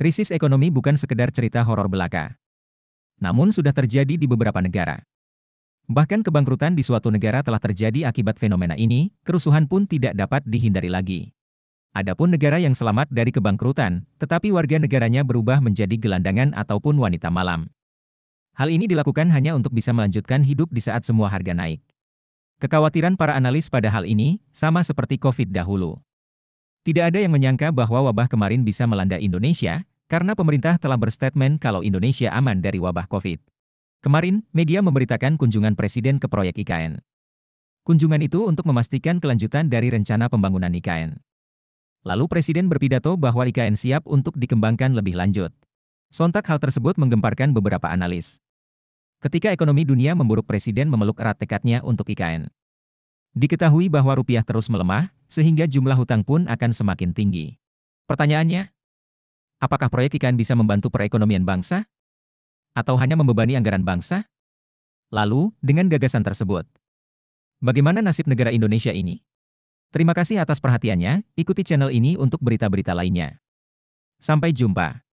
Krisis ekonomi bukan sekedar cerita horor belaka. Namun sudah terjadi di beberapa negara. Bahkan kebangkrutan di suatu negara telah terjadi akibat fenomena ini, kerusuhan pun tidak dapat dihindari lagi. Adapun negara yang selamat dari kebangkrutan, tetapi warga negaranya berubah menjadi gelandangan ataupun wanita malam. Hal ini dilakukan hanya untuk bisa melanjutkan hidup di saat semua harga naik. Kekhawatiran para analis pada hal ini sama seperti COVID dahulu. Tidak ada yang menyangka bahwa wabah kemarin bisa melanda Indonesia, karena pemerintah telah berstatement kalau Indonesia aman dari wabah COVID. Kemarin, media memberitakan kunjungan Presiden ke proyek IKN. Kunjungan itu untuk memastikan kelanjutan dari rencana pembangunan IKN. Lalu Presiden berpidato bahwa IKN siap untuk dikembangkan lebih lanjut. Sontak hal tersebut menggemparkan beberapa analis. Ketika ekonomi dunia memburuk Presiden memeluk erat tekadnya untuk IKN. Diketahui bahwa rupiah terus melemah, sehingga jumlah hutang pun akan semakin tinggi. Pertanyaannya, apakah proyek ikan bisa membantu perekonomian bangsa? Atau hanya membebani anggaran bangsa? Lalu, dengan gagasan tersebut, bagaimana nasib negara Indonesia ini? Terima kasih atas perhatiannya, ikuti channel ini untuk berita-berita lainnya. Sampai jumpa.